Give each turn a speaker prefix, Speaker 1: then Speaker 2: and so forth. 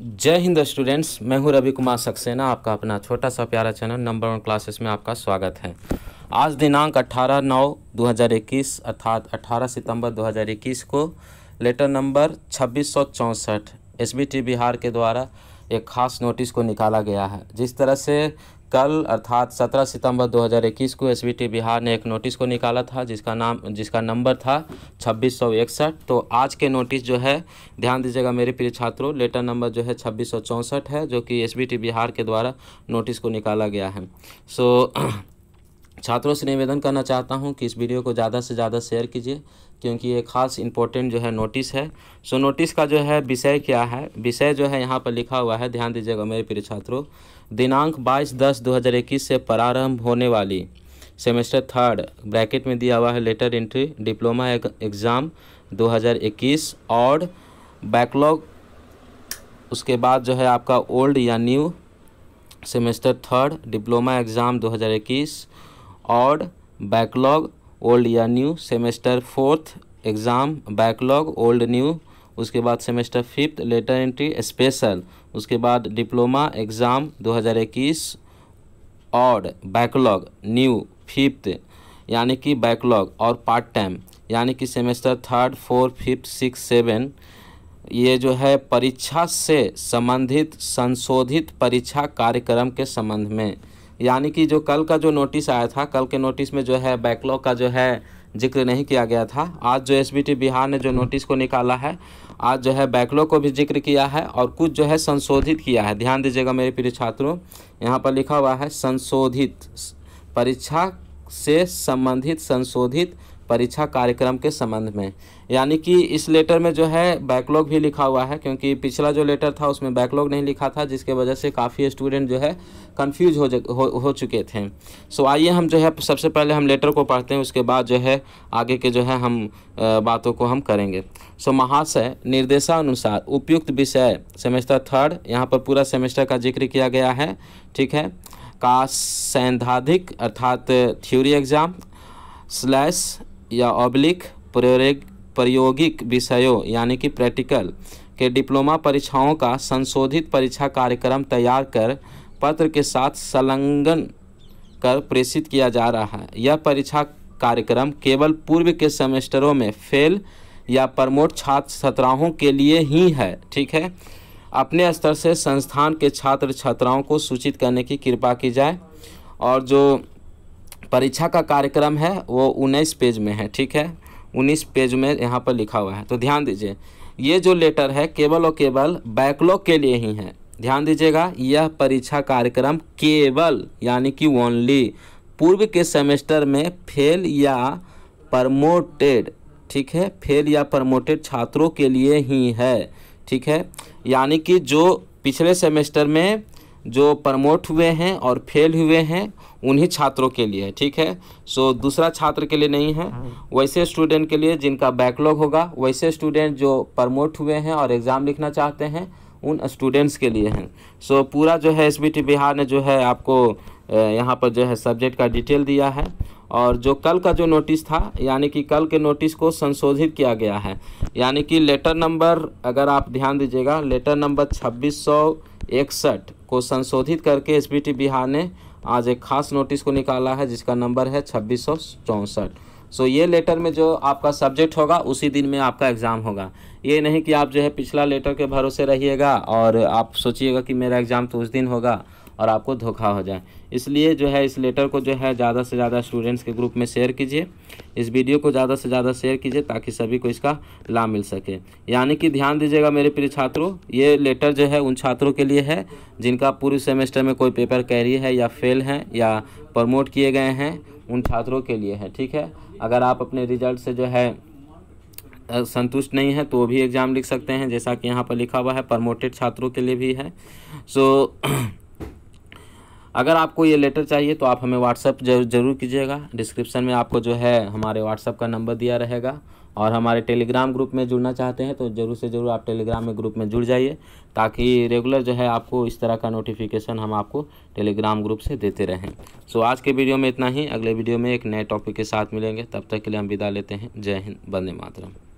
Speaker 1: जय हिंद स्टूडेंट्स मैं हूं रवि कुमार सक्सेना आपका अपना छोटा सा प्यारा चैनल नंबर वन क्लासेस में आपका स्वागत है आज दिनांक 18 नौ 2021 अर्थात 18 सितंबर 2021 को लेटर नंबर छब्बीस सौ बिहार के द्वारा एक खास नोटिस को निकाला गया है जिस तरह से कल अर्थात 17 सितंबर 2021 को एसबीटी बिहार ने एक नोटिस को निकाला था जिसका नाम जिसका नंबर था छब्बीस तो आज के नोटिस जो है ध्यान दीजिएगा मेरे प्रिय छात्रों लेटर नंबर जो है छब्बीस है जो कि एसबीटी बिहार के द्वारा नोटिस को निकाला गया है सो so, छात्रों से निवेदन करना चाहता हूं कि इस वीडियो को ज़्यादा से ज़्यादा शेयर कीजिए क्योंकि ये खास इंपॉर्टेंट जो है नोटिस है सो नोटिस का जो है विषय क्या है विषय जो है यहाँ पर लिखा हुआ है ध्यान दीजिएगा मेरे प्रिय छात्रों दिनांक 22 दस 2021 से प्रारंभ होने वाली सेमेस्टर थर्ड ब्रैकेट में दिया हुआ है लेटर एंट्री डिप्लोमा एग्ज़ाम दो और बैकलॉग उसके बाद जो है आपका ओल्ड या new semester third diploma exam दो और बैकलॉग ओल्ड या new semester fourth exam backlog old new उसके बाद semester fifth lateral entry special उसके बाद डिप्लोमा एग्ज़ाम 2021 और बैकलॉग न्यू फिफ्थ यानी कि बैकलॉग और पार्ट टाइम यानी कि semester third fourth fifth six seven ये जो है परीक्षा से संबंधित संशोधित परीक्षा कार्यक्रम के संबंध में यानी कि जो कल का जो नोटिस आया था कल के नोटिस में जो है बैकलॉग का जो है जिक्र नहीं किया गया था आज जो एस बिहार ने जो नोटिस को निकाला है आज जो है बैकलॉग को भी जिक्र किया है और कुछ जो है संशोधित किया है ध्यान दीजिएगा मेरे प्रिय छात्रों यहाँ पर लिखा हुआ है संशोधित परीक्षा से संबंधित संशोधित परीक्षा कार्यक्रम के संबंध में यानी कि इस लेटर में जो है बैकलॉग भी लिखा हुआ है क्योंकि पिछला जो लेटर था उसमें बैकलॉग नहीं लिखा था जिसके वजह से काफ़ी स्टूडेंट जो है कंफ्यूज हो, हो हो चुके थे सो आइए हम जो है सबसे पहले हम लेटर को पढ़ते हैं उसके बाद जो है आगे के जो है हम बातों को हम करेंगे सो महाशय निर्देशानुसार उपयुक्त विषय सेमेस्टर थर्ड यहाँ पर पूरा सेमेस्टर का जिक्र किया गया है ठीक है का सैद्धाधिक अर्थात थ्योरी एग्ज़ाम स्लैश या ऑब्लिक प्रायोगिक विषयों यानी कि प्रैक्टिकल के डिप्लोमा परीक्षाओं का संशोधित परीक्षा कार्यक्रम तैयार कर पत्र के साथ संलग्न कर प्रेषित किया जा रहा है यह परीक्षा कार्यक्रम केवल पूर्व के सेमेस्टरों में फेल या प्रमोट छात्र छात्राओं के लिए ही है ठीक है अपने स्तर से संस्थान के छात्र छात्राओं को सूचित करने की कृपा की जाए और जो परीक्षा का कार्यक्रम है वो उन्नीस पेज में है ठीक है उन्नीस पेज में यहाँ पर लिखा हुआ है तो ध्यान दीजिए ये जो लेटर है केवल और केवल बैकलॉग के लिए ही है ध्यान दीजिएगा यह परीक्षा कार्यक्रम केवल यानी कि ओनली पूर्व के सेमेस्टर में फेल या प्रमोटेड ठीक है फेल या प्रमोटेड छात्रों के लिए ही है ठीक है यानी कि जो पिछले सेमेस्टर में जो प्रमोट हुए हैं और फेल हुए हैं उन्हीं छात्रों के लिए है ठीक है सो so, दूसरा छात्र के लिए नहीं है वैसे स्टूडेंट के लिए जिनका बैकलॉग होगा वैसे स्टूडेंट जो प्रमोट हुए हैं और एग्ज़ाम लिखना चाहते हैं उन स्टूडेंट्स के लिए हैं सो so, पूरा जो है एस बिहार ने जो है आपको यहाँ पर जो है सब्जेक्ट का डिटेल दिया है और जो कल का जो नोटिस था यानी कि कल के नोटिस को संशोधित किया गया है यानी कि लेटर नंबर अगर आप ध्यान दीजिएगा लेटर नंबर छब्बीस को संशोधित करके एस बिहार ने आज एक खास नोटिस को निकाला है जिसका नंबर है छब्बीस सौ चौंसठ सो ये लेटर में जो आपका सब्जेक्ट होगा उसी दिन में आपका एग्ज़ाम होगा ये नहीं कि आप जो है पिछला लेटर के भरोसे रहिएगा और आप सोचिएगा कि मेरा एग्ज़ाम तो उस दिन होगा और आपको धोखा हो जाए इसलिए जो है इस लेटर को जो है ज़्यादा से ज़्यादा स्टूडेंट्स के ग्रुप में शेयर कीजिए इस वीडियो को ज़्यादा से ज़्यादा शेयर कीजिए ताकि सभी को इसका लाभ मिल सके यानी कि ध्यान दीजिएगा मेरे प्रिय छात्रों ये लेटर जो है उन छात्रों के लिए है जिनका पूरे सेमेस्टर में कोई पेपर कैरी है या फेल है या प्रमोट किए गए हैं उन छात्रों के लिए है ठीक है अगर आप अपने रिजल्ट से जो है संतुष्ट नहीं है तो भी एग्ज़ाम लिख सकते हैं जैसा कि यहाँ पर लिखा हुआ है प्रमोटेड छात्रों के लिए भी है सो so, अगर आपको ये लेटर चाहिए तो आप हमें व्हाट्सअप जरूर कीजिएगा डिस्क्रिप्शन में आपको जो है हमारे व्हाट्सअप का नंबर दिया रहेगा और हमारे टेलीग्राम ग्रुप में जुड़ना चाहते हैं तो ज़रूर से ज़रूर आप टेलीग्राम में ग्रुप में जुड़ जाइए ताकि रेगुलर जो है आपको इस तरह का नोटिफिकेशन हम आपको टेलीग्राम ग्रुप से देते रहें सो आज के वीडियो में इतना ही अगले वीडियो में एक नए टॉपिक के साथ मिलेंगे तब तक के लिए हम विदा लेते हैं जय हिंद बंदे मातरम